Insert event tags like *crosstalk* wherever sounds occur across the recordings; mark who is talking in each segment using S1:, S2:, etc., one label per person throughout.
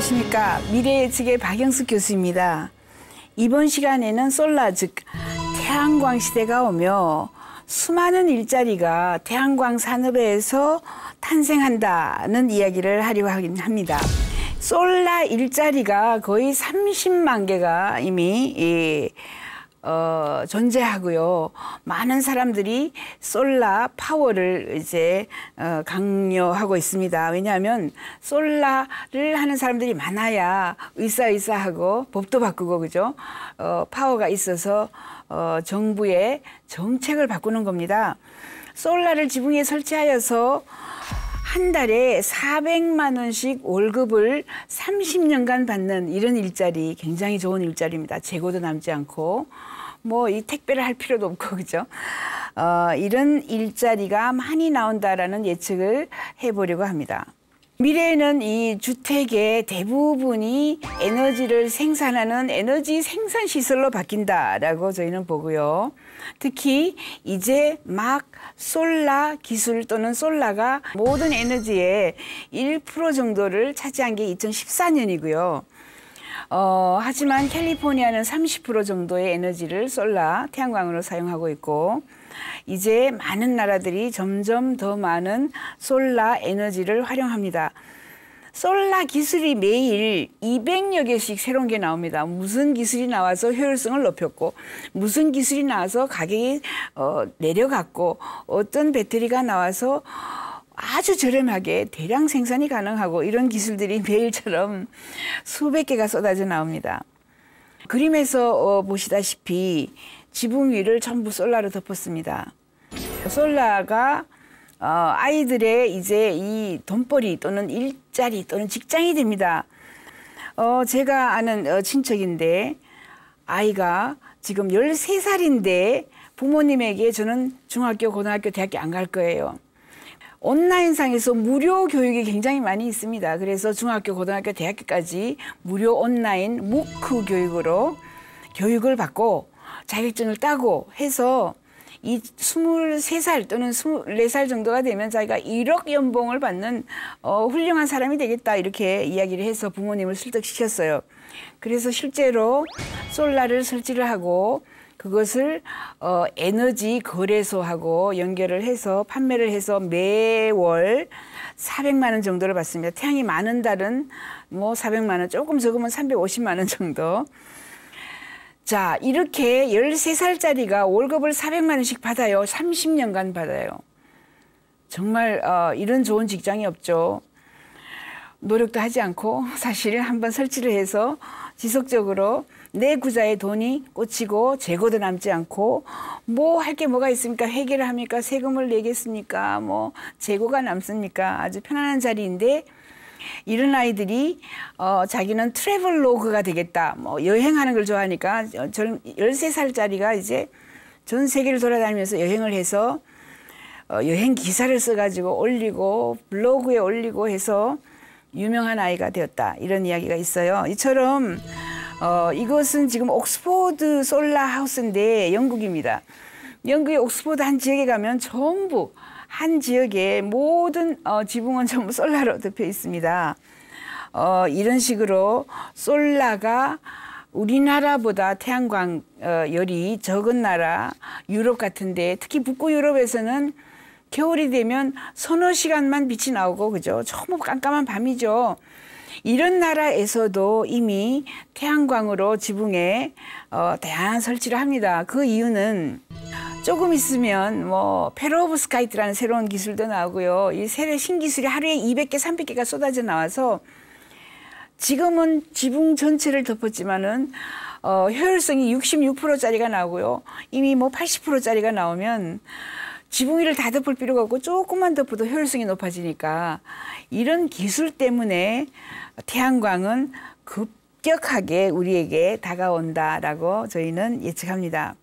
S1: 안녕하십니까. 미래 예측의 박영숙 교수입니다. 이번 시간에는 솔라, 즉 태양광 시대가 오며 수많은 일자리가 태양광 산업에서 탄생한다는 이야기를 하려고 하긴 합니다. 솔라 일자리가 거의 30만 개가 이미 이 예, 어, 존재하고요. 많은 사람들이 솔라 파워를 이제 어, 강요하고 있습니다. 왜냐하면 솔라를 하는 사람들이 많아야 의사의사하고 법도 바꾸고 그죠. 어, 파워가 있어서 어, 정부의 정책을 바꾸는 겁니다. 솔라를 지붕에 설치하여서 한 달에 400만 원씩 월급을 30년간 받는 이런 일자리 굉장히 좋은 일자리입니다. 재고도 남지 않고 뭐 이 택배를 할 필요도 없고 그죠? 어, 이런 일자리가 많이 나온다라는 예측을 해보려고 합니다. 미래에는 이 주택의 대부분이 에너지를 생산하는 에너지 생산 시설로 바뀐다라고 저희는 보고요. 특히 이제 막 솔라 기술 또는 솔라가 모든 에너지의 1% 정도를 차지한 게 2014년이고요. 어, 하지만 캘리포니아는 30% 정도의 에너지를 솔라 태양광으로 사용하고 있고 이제 많은 나라들이 점점 더 많은 솔라 에너지를 활용합니다. 솔라 기술이 매일 200여 개씩 새로운 게 나옵니다. 무슨 기술이 나와서 효율성을 높였고 무슨 기술이 나와서 가격이 어, 내려갔고 어떤 배터리가 나와서 아주 저렴하게 대량 생산이 가능하고 이런 기술들이 *laughs* 매일처럼 수백 개가 쏟아져 나옵니다. 그림에서 어, 보시다시피 지붕 위를 전부 솔라로 덮었습니다. 솔라가 어, 아이들의 이제 이 돈벌이 또는 일자리 또는 직장이 됩니다. 어, 제가 아는 어, 친척인데 아이가 지금 열세 살인데 부모님에게 저는 중학교, 고등학교, 대학교 안 갈 거예요. 온라인상에서 무료 교육이 굉장히 많이 있습니다. 그래서 중학교, 고등학교, 대학교까지 무료 온라인 무크 교육으로 교육을 받고 자격증을 따고 해서 이 23살 또는 24살 정도가 되면 자기가 1억 연봉을 받는 어, 훌륭한 사람이 되겠다 이렇게 이야기를 해서 부모님을 설득시켰어요. 그래서 실제로 솔라를 설치를 하고 그것을 어, 에너지 거래소하고 연결을 해서 판매를 해서 매월 400만 원 정도를 받습니다. 태양이 많은 달은 뭐 400만 원, 조금 적으면 350만 원 정도. 자, 이렇게 13살짜리가 월급을 400만 원씩 받아요. 30년간 받아요. 정말 어, 이런 좋은 직장이 없죠. 노력도 하지 않고 사실 한번 설치를 해서 지속적으로 내 구자에 돈이 꽂히고 재고도 남지 않고 뭐 할 게 뭐가 있습니까? 회계를 합니까? 세금을 내겠습니까? 뭐 재고가 남습니까? 아주 편안한 자리인데 이런 아이들이 어, 자기는 트래블로그가 되겠다. 뭐 여행하는 걸 좋아하니까 13살짜리가 어, 이제 전 세계를 돌아다니면서 여행을 해서 어, 여행 기사를 써가지고 올리고 블로그에 올리고 해서 유명한 아이가 되었다. 이런 이야기가 있어요. 이처럼 어, 이것은 지금 옥스포드 솔라 하우스인데 영국입니다. 영국의 옥스포드 한 지역에 가면 전부 한 지역에 모든 어, 지붕은 *laughs* 전부 솔라로 덮여 있습니다. 어, 이런 식으로 솔라가 우리나라보다 태양광 어, 열이 적은 나라 유럽 같은데 특히 북구 유럽에서는 겨울이 되면 서너 시간만 빛이 나오고 그죠 전부 깜깜한 밤이죠 이런 나라에서도 이미 태양광으로 지붕에 어, 다한 설치를 합니다 그 이유는 조금 있으면 뭐 페로브스카이트라는 새로운 기술도 나오고요. 이 세례 신기술이 하루에 200개, 300개가 쏟아져 나와서 지금은 지붕 전체를 덮었지만은 어, 효율성이 66%짜리가 나오고요. 이미 뭐 80%짜리가 나오면 지붕 위를 다 덮을 필요가 없고 조금만 덮어도 효율성이 높아지니까 이런 기술 때문에 태양광은 급격하게 우리에게 다가온다라고 저희는 예측합니다.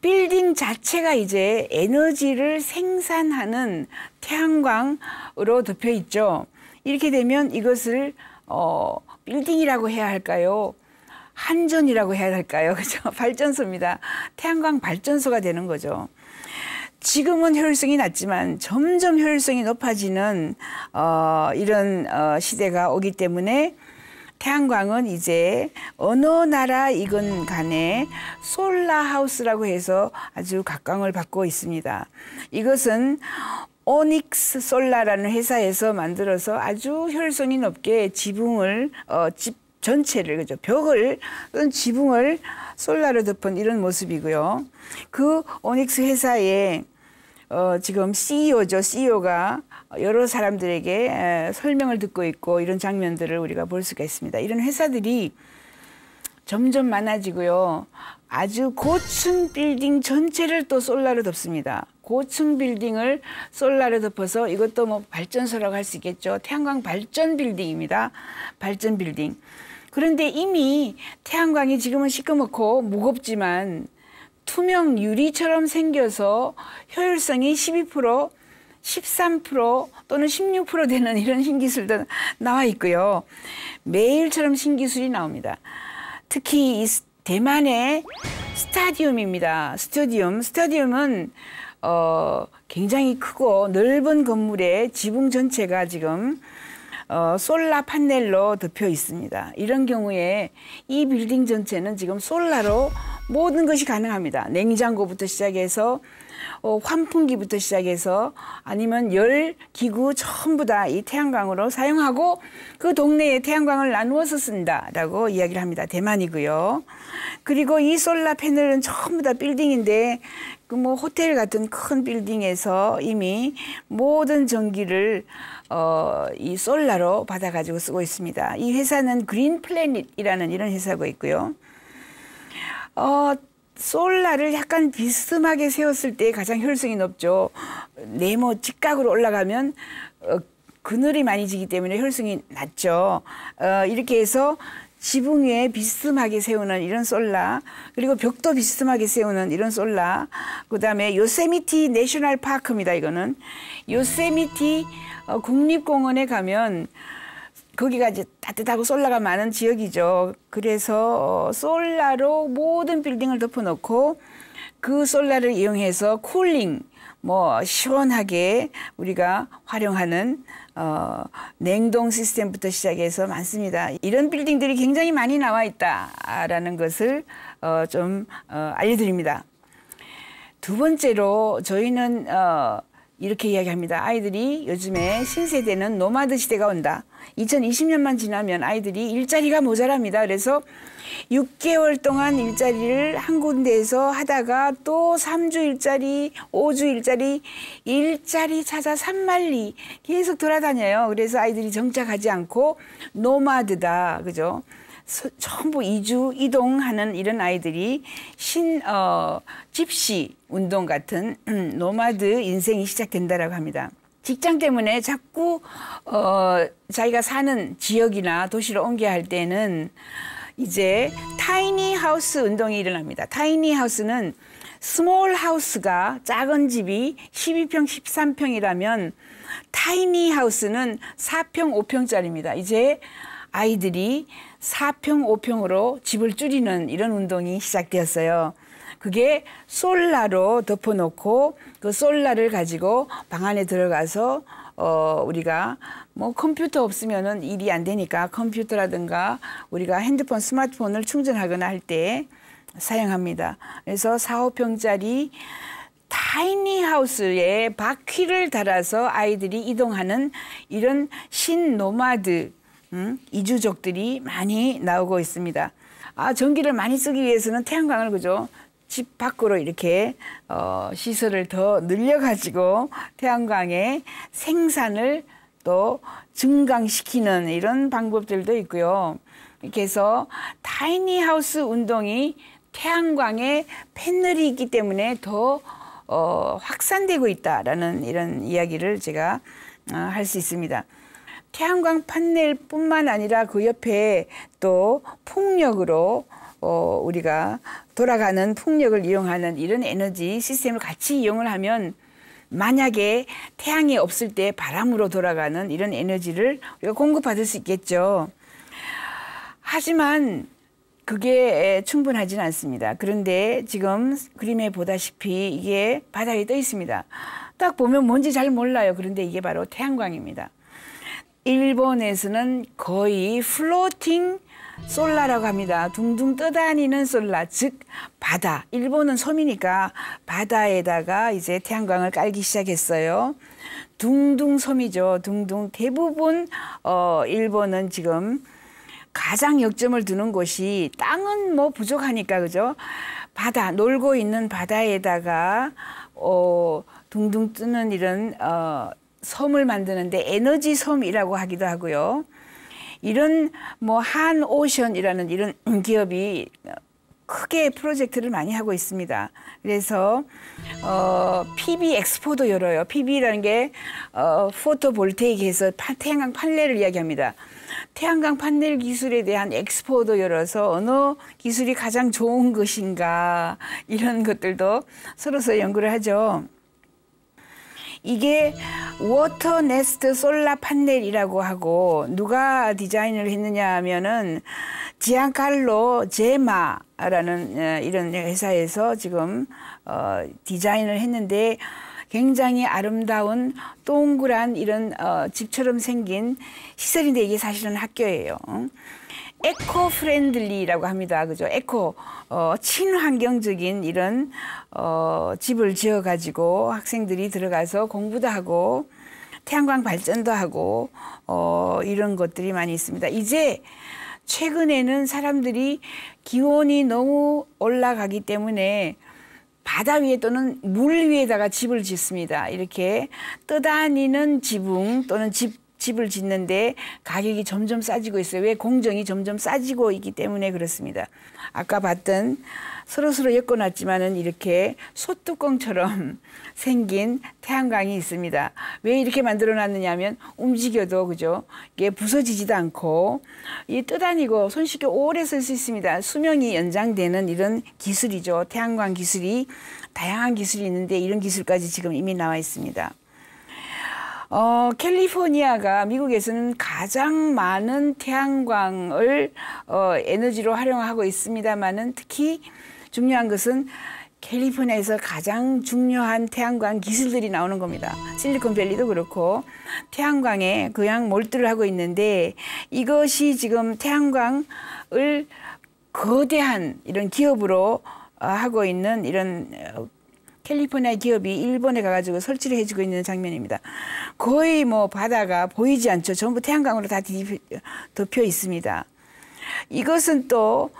S1: 빌딩 자체가 이제 에너지를 생산하는 태양광으로 덮여 있죠. 이렇게 되면 이것을 어, 빌딩이라고 해야 할까요? 한전이라고 해야 할까요? *laughs* 그죠? 발전소입니다. 태양광 발전소가 되는 거죠. 지금은 효율성이 낮지만 점점 효율성이 높아지는 어, 이런 어, 시대가 오기 때문에 태양광은 이제 어느 나라 이건 간에 솔라하우스라고 해서 아주 각광을 받고 있습니다. 이것은 오닉스 솔라라는 회사에서 만들어서 아주 효율성이 높게 지붕을 어, 집 전체를 그죠 벽을 또는 지붕을 솔라로 덮은 이런 모습이고요. 그 오닉스 회사의 어, 지금 CEO죠. CEO가 여러 사람들에게 설명을 듣고 있고 이런 장면들을 우리가 볼 수가 있습니다. 이런 회사들이 점점 많아지고요. 아주 고층 빌딩 전체를 또 솔라로 덮습니다. 고층 빌딩을 솔라로 덮어서 이것도 뭐 발전소라고 할 수 있겠죠. 태양광 발전 빌딩입니다. 발전 빌딩. 그런데 이미 태양광이 지금은 시꺼멓고 무겁지만 투명 유리처럼 생겨서 효율성이 12%, 13% 또는 16% 되는 이런 신기술도 나와 있고요. 매일처럼 신기술이 나옵니다. 특히 이 대만의 스타디움입니다. 스타디움. 스타디움은 어, 굉장히 크고 넓은 건물에 지붕 전체가 지금 어, 솔라 판넬로 덮여 있습니다. 이런 경우에 이 빌딩 전체는 지금 솔라로 모든 것이 가능합니다. 냉장고부터 시작해서 어, 환풍기부터 시작해서 아니면 열 기구 전부 다 이 태양광으로 사용하고 그 동네에 태양광을 나누어서 쓴다라고 이야기를 합니다. 대만이고요. 그리고 이 솔라 패널은 전부 다 빌딩인데 그뭐 호텔 같은 큰 빌딩에서 이미 모든 전기를 어, 이 솔라로 받아가지고 쓰고 있습니다. 이 회사는 그린 플래닛이라는 이런 회사고 있고요. 어, 솔라를 약간 비스듬하게 세웠을 때 가장 혈성이 높죠. 네모 직각으로 올라가면 어, 그늘이 많이 지기 때문에 혈성이 낮죠. 어, 이렇게 해서 지붕 위에 비스듬하게 세우는 이런 솔라 그리고 벽도 비스듬하게 세우는 이런 솔라 그다음에 요세미티 내셔널 파크입니다 이거는 요세미티 어, 국립공원에 가면 거기가 이제 따뜻하고 솔라가 많은 지역이죠. 그래서 어, 솔라로 모든 빌딩을 덮어놓고 그 솔라를 이용해서 쿨링, 뭐 시원하게 우리가 활용하는 어, 냉동 시스템부터 시작해서 많습니다. 이런 빌딩들이 굉장히 많이 나와 있다라는 것을 어, 좀 어, 알려드립니다. 두 번째로 저희는 어, 이렇게 이야기합니다. 아이들이 요즘에 신세대는 노마드 시대가 온다. 2020년만 지나면 아이들이 일자리가 모자랍니다. 그래서 6개월 동안 일자리를 한 군데에서 하다가 또 3주 일자리, 5주 일자리, 일자리 찾아 산만리 계속 돌아다녀요. 그래서 아이들이 정착하지 않고 노마드다. 그죠? 전부 이주 이동하는 이런 아이들이 신 어, 집시 운동 같은 음, 노마드 인생이 시작된다라고 합니다. 직장 때문에 자꾸 어, 자기가 사는 지역이나 도시로 옮겨야 할 때는 이제 타이니 하우스 운동이 일어납니다. 타이니 하우스는 스몰 하우스가 작은 집이 12평, 13평이라면 타이니 하우스는 4평, 5평짜리입니다. 이제 아이들이 4평5평으로 집을 줄이는 이런 운동이 시작되었어요. 그게 솔라로 덮어놓고 그 솔라를 가지고 방 안에 들어가서 어, 우리가 뭐 컴퓨터 없으면은 일이 안 되니까 컴퓨터라든가 우리가 핸드폰 스마트폰을 충전하거나 할 때 사용합니다. 그래서 사오평짜리 타이니 하우스에 바퀴를 달아서 아이들이 이동하는 이런 신노마드 음, 이주족들이 많이 나오고 있습니다. 아, 전기를 많이 쓰기 위해서는 태양광을 그죠? 집 밖으로 이렇게 어, 시설을 더 늘려가지고 태양광의 생산을 또 증강시키는 이런 방법들도 있고요. 이렇게 해서 타이니 하우스 운동이 태양광의 패널이 기 때문에 더 어, 확산되고 있다라는 이런 이야기를 제가 어, 할수 있습니다. 태양광 판넬뿐만 아니라 그 옆에 또 풍력으로 어, 우리가 돌아가는 풍력을 이용하는 이런 에너지 시스템을 같이 이용을 하면 만약에 태양이 없을 때 바람으로 돌아가는 이런 에너지를 우리가 공급받을 수 있겠죠. 하지만 그게 충분하지는 않습니다. 그런데 지금 그림에 보다시피 이게 바닥에 떠 있습니다. 딱 보면 뭔지 잘 몰라요. 그런데 이게 바로 태양광입니다. 일본에서는 거의 플로팅 솔라라고 합니다. 둥둥 떠다니는 솔라, 즉 바다. 일본은 섬이니까 바다에다가 이제 태양광을 깔기 시작했어요. 둥둥 섬이죠. 둥둥 대부분 어 일본은 지금 가장 역점을 두는 곳이 땅은 뭐 부족하니까 그죠? 바다 놀고 있는 바다에다가 어 둥둥 뜨는 이런 어 섬을 만드는데 에너지 섬이라고 하기도 하고요. 이런 뭐 한 오션이라는 이런 기업이 크게 프로젝트를 많이 하고 있습니다. 그래서 어, PB 엑스포도 열어요. PB라는 게 어, 포토볼테이크에서 태양광 판넬을 이야기합니다. 태양광 판넬 기술에 대한 엑스포도 열어서 어느 기술이 가장 좋은 것인가 이런 것들도 서로서 연구를 하죠. 이게 워터 네스트 솔라 판넬이라고 하고 누가 디자인을 했느냐 하면은 지안칼로 제마라는 어, 이런 회사에서 지금 어, 디자인을 했는데 굉장히 아름다운 동그란 이런 어, 집처럼 생긴 시설인데 이게 사실은 학교예요. 에코 프렌들리라고 합니다. 그죠? 에코 어, 친환경적인 이런 어, 집을 지어 가지고 학생들이 들어가서 공부도 하고 태양광 발전도 하고 어, 이런 것들이 많이 있습니다. 이제 최근에는 사람들이 기온이 너무 올라가기 때문에 바다 위에 또는 물 위에다가 집을 짓습니다. 이렇게 떠다니는 지붕 또는 집 집을 짓는데 가격이 점점 싸지고 있어요. 왜 공정이 점점 싸지고 있기 때문에 그렇습니다. 아까 봤던 서로서로 엮어놨지만은 이렇게 소뚜껑처럼 *laughs* 생긴 태양광이 있습니다. 왜 이렇게 만들어놨느냐 하면 움직여도 그죠? 이게 부서지지도 않고 이 뜨다니고 손쉽게 오래 쓸 수 있습니다. 수명이 연장되는 이런 기술이죠. 태양광 기술이 다양한 기술이 있는데 이런 기술까지 지금 이미 나와 있습니다. 어, 캘리포니아가 미국에서는 가장 많은 태양광을 어, 에너지로 활용하고 있습니다만은 특히 중요한 것은 캘리포니아에서 가장 중요한 태양광 기술들이 나오는 겁니다. 실리콘밸리도 그렇고 태양광에 그냥 몰두를 하고 있는데 이것이 지금 태양광을 거대한 이런 기업으로 어, 하고 있는 이런 어, 캘리포니아 기업이 일본에 가가지고 설치를 해주고 있는 장면입니다. 거의 뭐 바다가 보이지 않죠. 전부 태양광으로 다 덮여 있습니다. 이것은 또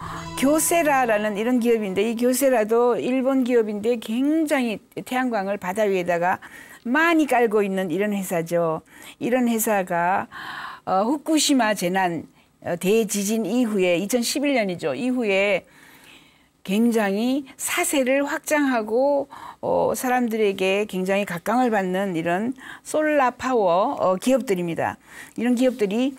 S1: 교세라라는 이런 기업인데 이 교세라도 일본 기업인데 굉장히 태양광을 바다 위에다가 많이 깔고 있는 이런 회사죠. 이런 회사가 어, 후쿠시마 재난 어, 대지진 이후에 2011년이죠. 이후에 굉장히 사세를 확장하고 어, 사람들에게 굉장히 각광을 받는 이런 솔라 파워 어, 기업들입니다. 이런 기업들이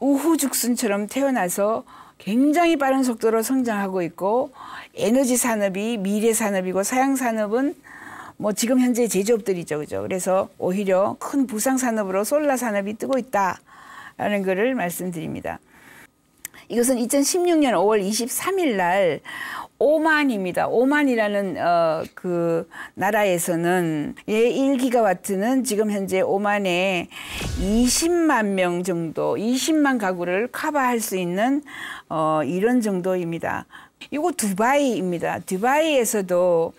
S1: 우후죽순처럼 태어나서 굉장히 빠른 속도로 성장하고 있고 에너지 산업이 미래 산업이고 사양 산업은 뭐 지금 현재 제조업들이죠. 그죠? 그래서 오히려 큰 부상 산업으로 솔라 산업이 뜨고 있다라는 거를 말씀드립니다. 이것은 2016년 5월 23일 날 오만입니다. 오만이라는 어, 그 나라에서는 예 1기가와트는 지금 현재 오만에 20만 명 정도, 20만 가구를 커버할 수 있는 어, 이런 정도입니다. 이거 두바이입니다. 두바이에서도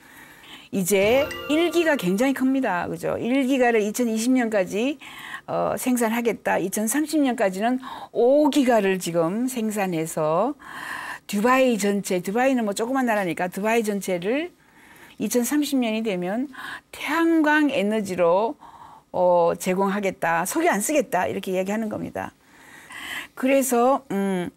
S1: 이제 1기가 굉장히 큽니다. 그죠? 1기가를 2020년까지 어, 생산하겠다. 2030년까지는 5기가를 지금 생산해서 두바이 전체, 두바이는 뭐 조그만 나라니까 두바이 전체를 2030년이 되면 태양광 에너지로 어, 제공하겠다. 석유 안 쓰겠다. 이렇게 얘기하는 겁니다. 그래서 음,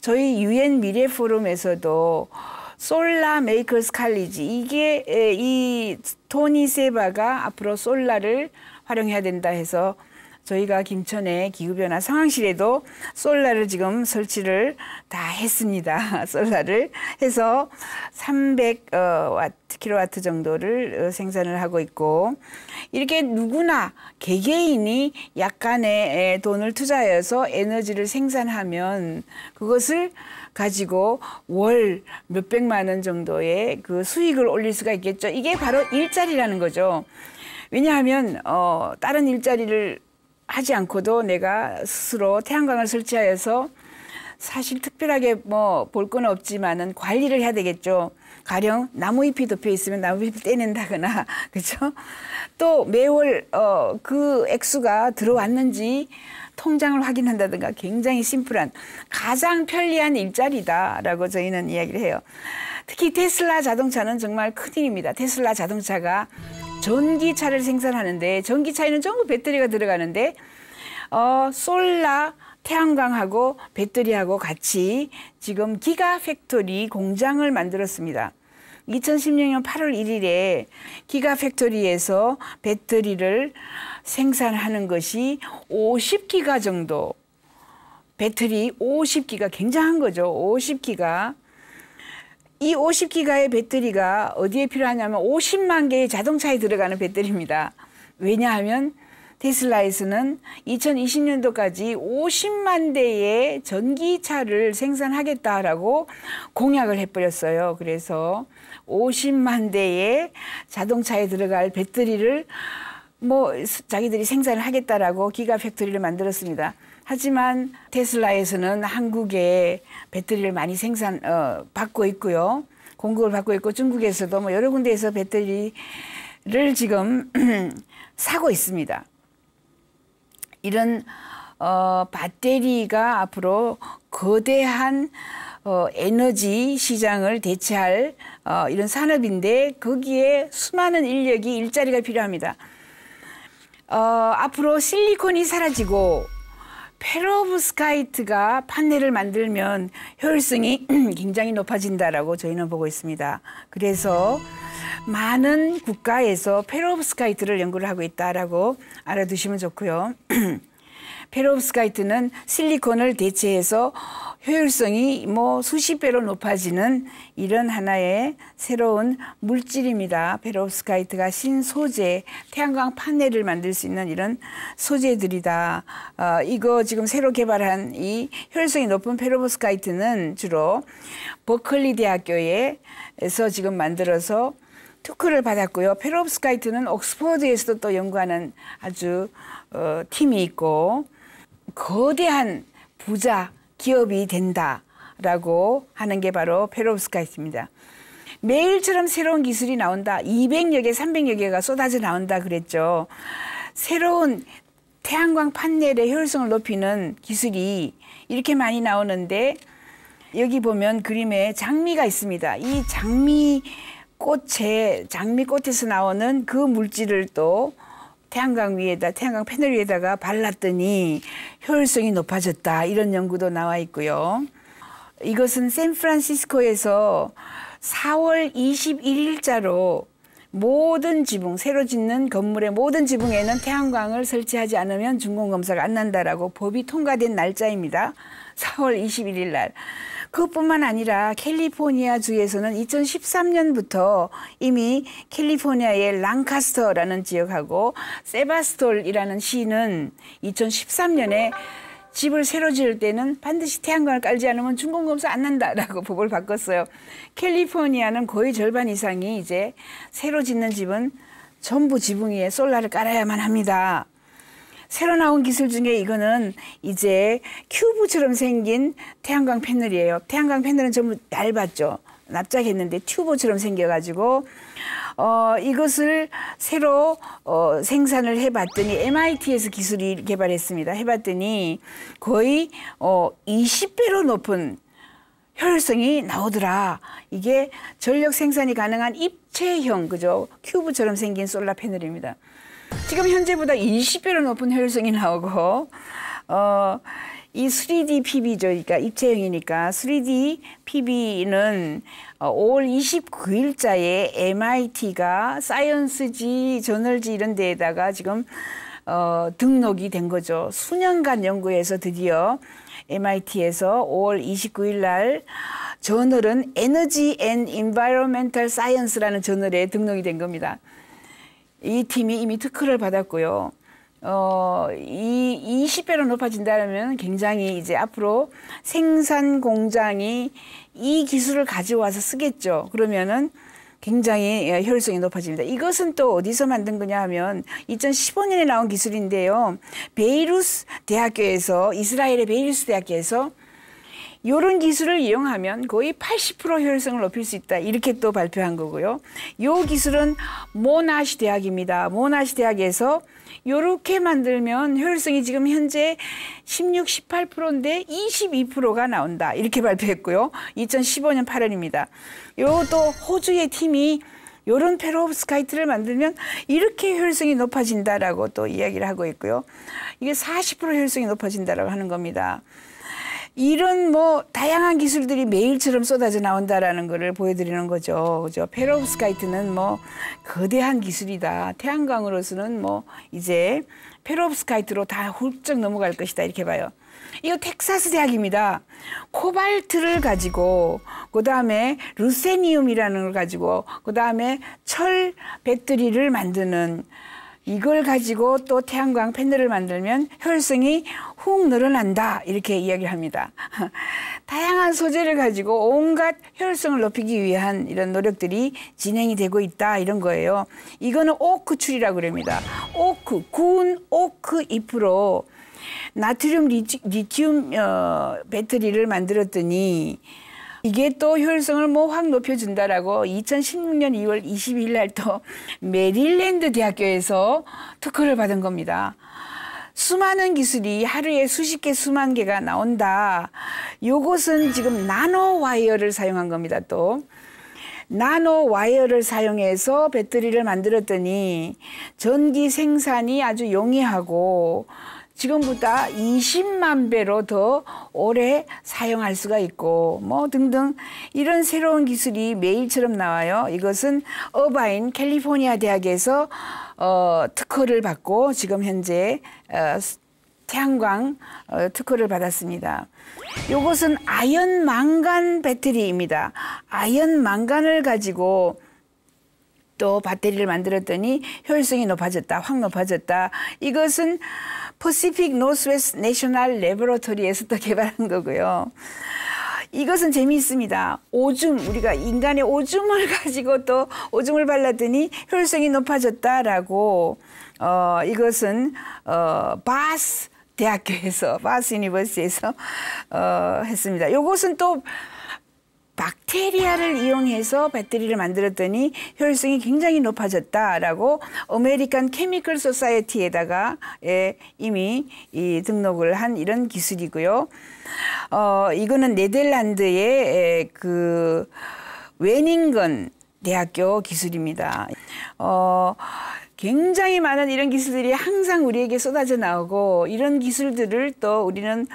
S1: 저희 유엔 미래 포럼에서도 솔라 메이커스 칼리지 이게 이 토니 세바가 앞으로 솔라를 활용해야 된다 해서 저희가 김천의 기후변화 상황실에도 솔라를 지금 설치를 다 했습니다. *laughs* 솔라를 해서 300킬로와트 어, 정도를 어, 생산을 하고 있고 이렇게 누구나 개개인이 약간의 돈을 투자해서 에너지를 생산하면 그것을 가지고 월 몇백만 원 정도의 그 수익을 올릴 수가 있겠죠. 이게 바로 일자리라는 거죠. 왜냐하면 어, 다른 일자리를 하지 않고도 내가 스스로 태양광을 설치하여서 사실 특별하게 뭐 볼 건 없지만은 관리를 해야 되겠죠. 가령 나무 잎이 덮여 있으면 나무 잎을 떼낸다거나 *laughs* 그렇죠? 또 매월 어, 그 액수가 들어왔는지 통장을 확인한다든가 굉장히 심플한 가장 편리한 일자리다라고 저희는 이야기를 해요. 특히 테슬라 자동차는 정말 큰일입니다. 테슬라 자동차가 전기차를 생산하는데 전기차에는 전부 배터리가 들어가는데 어, 솔라 태양광하고 배터리하고 같이 지금 기가 팩토리 공장을 만들었습니다. 2016년 8월 1일에 기가 팩토리에서 배터리를 생산하는 것이 50기가 정도 배터리 50기가 굉장한 거죠. 50기가 이 50기가의 배터리가 어디에 필요하냐면 50만 개의 자동차에 들어가는 배터리입니다. 왜냐하면 테슬라에서는 2020년도까지 50만 대의 전기차를 생산하겠다라고 공약을 해버렸어요. 그래서 50만 대의 자동차에 들어갈 배터리를 뭐 자기들이 생산을 하겠다라고 기가 팩토리를 만들었습니다. 하지만 테슬라에서는 한국에 배터리를 많이 생산 어, 받고 있고요. 공급을 받고 있고 중국에서도 뭐 여러 군데에서 배터리를 지금 *clears throat* 사고 있습니다. 이런 어, 배터리가 앞으로 거대한 어, 에너지 시장을 대체할 어, 이런 산업인데 거기에 수많은 인력이 일자리가 필요합니다. 어, 앞으로 실리콘이 사라지고 페로브스카이트가 판넬을 만들면 효율성이 *clears throat* 굉장히 높아진다라고 저희는 보고 있습니다. 그래서 많은 국가에서 페로브스카이트를 연구를 하고 있다라고 알아두시면 좋고요. *clears throat* 페 r o 스카이트는 실리콘을 대체해서 효율성이 뭐 수십 배로 높아지는 이런 하나의 새로운 물질입니다. 페 r 스카이트가 신소재, 태양광 판넬을 만들 수 있는 이런 소재들이다. 어, 이거 지금 새로 개발한 이 효율성이 높은 페로스카이트는 주로 버클리 대학교에서 지금 만들어서 특허를 받았고요. 페로스카이트는 옥스퍼드에서도 또 연구하는 아주 어, 팀이 있고 거대한 부자 기업이 된다라고 하는 게 바로 페로브스카이트입니다. 매일처럼 새로운 기술이 나온다. 200여 개, 300여 개가 쏟아져 나온다 그랬죠. 새로운 태양광 판넬의 효율성을 높이는 기술이 이렇게 많이 나오는데 여기 보면 그림에 장미가 있습니다. 이 장미 꽃에 장미 꽃에서 나오는 그 물질을 또 태양광 위에다 태양광 패널 위에다가 발랐더니 효율성이 높아졌다 이런 연구도 나와 있고요. 이것은 샌프란시스코에서 4월 21일자로 모든 지붕 새로 짓는 건물의 모든 지붕에는 태양광을 설치하지 않으면 준공검사가 안 난다라고 법이 통과된 날짜입니다. 4월 21일 날. 그것뿐만 아니라 캘리포니아 주에서는 2013년부터 이미 캘리포니아의 랑카스터라는 지역하고 세바스톨이라는 시는 2013년에 집을 새로 지을 때는 반드시 태양광을 깔지 않으면 준공검사 안 난다라고 법을 *laughs* 바꿨어요. 캘리포니아는 거의 절반 이상이 이제 새로 짓는 집은 전부 지붕 위에 솔라를 깔아야만 합니다. 새로 나온 기술 중에 이거는 이제 큐브처럼 생긴 태양광 패널이에요. 태양광 패널은 전부 얇았죠. 납작했는데 튜브처럼 생겨가지고 어, 이것을 새로 어, 생산을 해봤더니 MIT에서 기술이 개발했습니다. 해봤더니 거의 어, 20배로 높은 효율성이 나오더라. 이게 전력 생산이 가능한 입체형 그죠 큐브처럼 생긴 솔라 패널입니다. 지금 현재보다 20배로 높은 효율성이 나오고 어, 이 3D PB죠. 그러니까 입체형이니까 3D PB는 5월 29일자에 MIT가 사이언스지, 저널지 이런 데에다가 지금 어, 등록이 된 거죠. 수년간 연구해서 드디어 MIT에서 5월 29일 날 저널은 Energy and e n v i r 라는 저널에 등록이 된 겁니다. 이 팀이 이미 특허를 받았고요. 어, 이 20배로 높아진다면 굉장히 이제 앞으로 생산 공장이 이 기술을 가져와서 쓰겠죠. 그러면은 굉장히 예, 효율성이 높아집니다. 이것은 또 어디서 만든 거냐 하면 2015년에 나온 기술인데요. 베이루스 대학교에서 이스라엘의 베이루스 대학교에서 이런 기술을 이용하면 거의 80% 효율성을 높일 수 있다. 이렇게 또 발표한 거고요. 요 기술은 모나시 대학입니다. 모나시 대학에서 요렇게 만들면 효율성이 지금 현재 16, 18%인데 22%가 나온다. 이렇게 발표했고요. 2015년 8월입니다. 요또 호주의 팀이 요런 페로브스카이트를 만들면 이렇게 효율성이 높아진다라고 또 이야기를 하고 있고요. 이게 40% 효율성이 높아진다라고 하는 겁니다. 이런 뭐 다양한 기술들이 매일처럼 쏟아져 나온다라는 것을 보여드리는 거죠. 그죠? 페로브스카이트는 뭐 거대한 기술이다. 태양광으로서는 뭐 이제 페로브스카이트로 다 훌쩍 넘어갈 것이다 이렇게 봐요. 이거 텍사스 대학입니다. 코발트를 가지고 그다음에 루세니움이라는 걸 가지고 그다음에 철 배터리를 만드는 이걸 가지고 또 태양광 패널을 만들면 효율성이 훅 늘어난다 이렇게 이야기를 합니다. *laughs* 다양한 소재를 가지고 온갖 효율성을 높이기 위한 이런 노력들이 진행이 되고 있다 이런 거예요. 이거는 오크출이라고 그럽니다. 오크, 구운 오크 잎으로 나트륨 리치, 리튬 어, 배터리를 만들었더니 이게 또 효율성을 뭐 확 높여준다라고 2016년 2월 22일 날또 메릴랜드 대학교에서 특허를 받은 겁니다. 수많은 기술이 하루에 수십 개, 수만 개가 나온다. 요것은 지금 나노 와이어를 사용한 겁니다, 또. 나노 와이어를 사용해서 배터리를 만들었더니 전기 생산이 아주 용이하고 지금보다 20만 배로 더 오래 사용할 수가 있고 뭐 등등 이런 새로운 기술이 매일처럼 나와요. 이것은 어바인 캘리포니아 대학에서 어, 특허를 받고 지금 현재 어, 태양광 어, 특허를 받았습니다. 이것은 아연 망간 배터리입니다. 아연 망간을 가지고 또 배터리를 만들었더니 효율성이 높아졌다, 확 높아졌다. 이것은 퍼시픽 노스웨스 내셔널 레버러토리에서 또 개발한 거고요. 이것은 재미있습니다. 오줌 우리가 인간의 오줌을 *laughs* 가지고 또 오줌을 발랐더니 효율성이 높아졌다라고 어 이것은 어 바스 대학교에서 바스 유니버스에서어 했습니다. 요것은 또 박테리아를 이용해서 배터리를 만들었더니 효율성이 굉장히 높아졌다라고 아메리칸 케미컬 소사이어티에다가 예, 이미 이 등록을 한 이런 기술이고요. 어, 이거는 네덜란드의 예, 그 웨닝건 대학교 기술입니다. 어, 굉장히 많은 이런 기술들이 항상 우리에게 쏟아져 나오고 이런 기술들을 또 우리는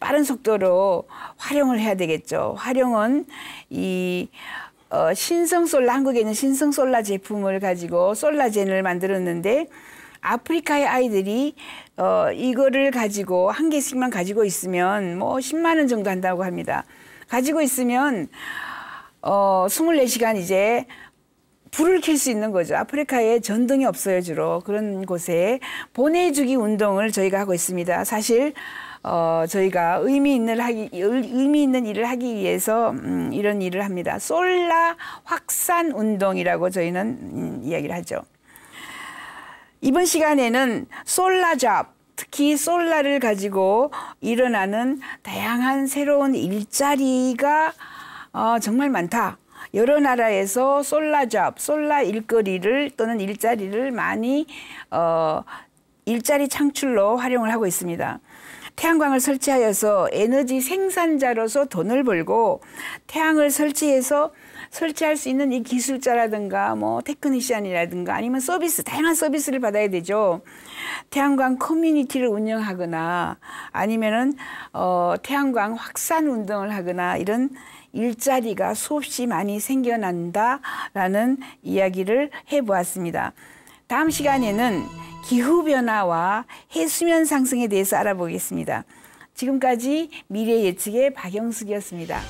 S1: 빠른 속도로 활용을 해야 되겠죠. 활용은 이 어, 신성솔라 한국에 있는 신성솔라 제품을 가지고 솔라젠을 만들었는데 아프리카의 아이들이 어, 이거를 가지고 한 개씩만 가지고 있으면 뭐 10만 원 정도 한다고 합니다. 가지고 있으면 어, 24시간 이제 불을 켤 수 있는 거죠. 아프리카에 전등이 없어요, 주로. 그런 곳에 보내주기 운동을 저희가 하고 있습니다. 사실 어, 저희가 의미 있는 하기 의미 있는 일을 하기 위해서 음, 이런 일을 합니다. 솔라 확산 운동이라고 저희는 음, 이야기를 하죠. 이번 시간에는 솔라 잡 특히 솔라를 가지고 일어나는 다양한 새로운 일자리가 어, 정말 많다. 여러 나라에서 솔라 잡, 솔라 일거리를 또는 일자리를 많이 어, 일자리 창출로 활용을 하고 있습니다. 태양광을 설치하여서 에너지 생산자로서 돈을 벌고 태양을 설치해서 설치할 수 있는 이 기술자라든가 뭐 테크니션이라든가 아니면 서비스 다양한 서비스를 받아야 되죠. 태양광 커뮤니티를 운영하거나 아니면은 어 태양광 확산 운동을 하거나 이런 일자리가 수없이 많이 생겨난다라는 이야기를 해 보았습니다. 다음 시간에는 기후변화와 해수면 상승에 대해서 알아보겠습니다. 지금까지 미래 예측의 박영숙이었습니다.